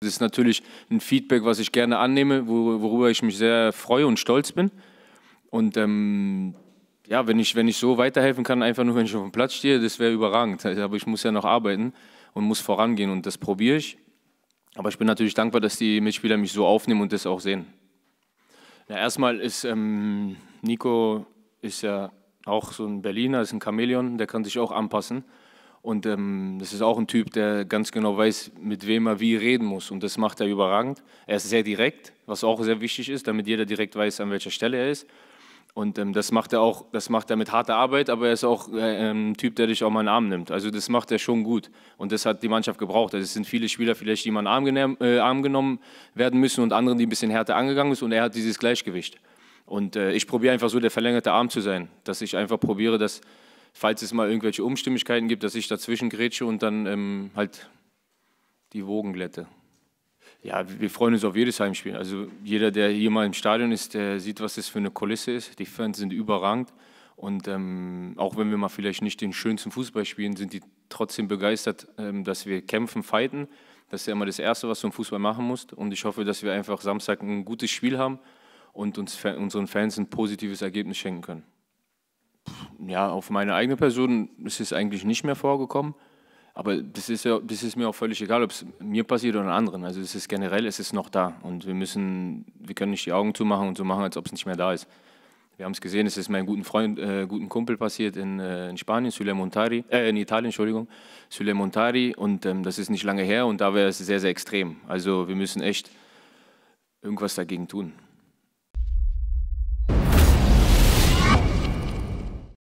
Das ist natürlich ein Feedback, was ich gerne annehme, worüber ich mich sehr freue und stolz bin. Und ähm, ja, wenn ich, wenn ich so weiterhelfen kann, einfach nur wenn ich auf dem Platz stehe, das wäre überragend. Also, aber ich muss ja noch arbeiten und muss vorangehen und das probiere ich. Aber ich bin natürlich dankbar, dass die Mitspieler mich so aufnehmen und das auch sehen. Ja, erstmal ist ähm, Nico ist ja auch so ein Berliner, ist ein Chamäleon, der kann sich auch anpassen. Und ähm, das ist auch ein Typ, der ganz genau weiß, mit wem er wie reden muss. Und das macht er überragend. Er ist sehr direkt, was auch sehr wichtig ist, damit jeder direkt weiß, an welcher Stelle er ist. Und ähm, das macht er auch, das macht er mit harter Arbeit, aber er ist auch äh, ein ähm, Typ, der dich auch mal in den Arm nimmt. Also das macht er schon gut. Und das hat die Mannschaft gebraucht. Also es sind viele Spieler vielleicht, die mal in den Arm, äh, Arm genommen werden müssen und andere, die ein bisschen härter angegangen sind. Und er hat dieses Gleichgewicht. Und äh, ich probiere einfach so der verlängerte Arm zu sein, dass ich einfach probiere, dass falls es mal irgendwelche Umstimmigkeiten gibt, dass ich dazwischen grätsche und dann ähm, halt die Wogen glätte. Ja, wir freuen uns auf jedes Heimspiel. Also jeder, der hier mal im Stadion ist, der sieht, was das für eine Kulisse ist. Die Fans sind überragend. Und ähm, auch wenn wir mal vielleicht nicht den schönsten Fußball spielen, sind die trotzdem begeistert, ähm, dass wir kämpfen, fighten. Das ist ja immer das Erste, was du im Fußball machen musst. Und ich hoffe, dass wir einfach Samstag ein gutes Spiel haben und uns, unseren Fans ein positives Ergebnis schenken können ja, auf meine eigene Person ist es eigentlich nicht mehr vorgekommen. Aber das ist, ja, das ist mir auch völlig egal, ob es mir passiert oder anderen. Also es ist generell, es ist noch da. Und wir müssen, wir können nicht die Augen zumachen und so machen, als ob es nicht mehr da ist. Wir haben es gesehen, es ist meinem guten Freund, äh, guten Kumpel passiert in, äh, in Spanien, Sulemontari, äh, in Italien, Entschuldigung, Montari. Und ähm, das ist nicht lange her und da wäre es sehr, sehr extrem. Also wir müssen echt irgendwas dagegen tun.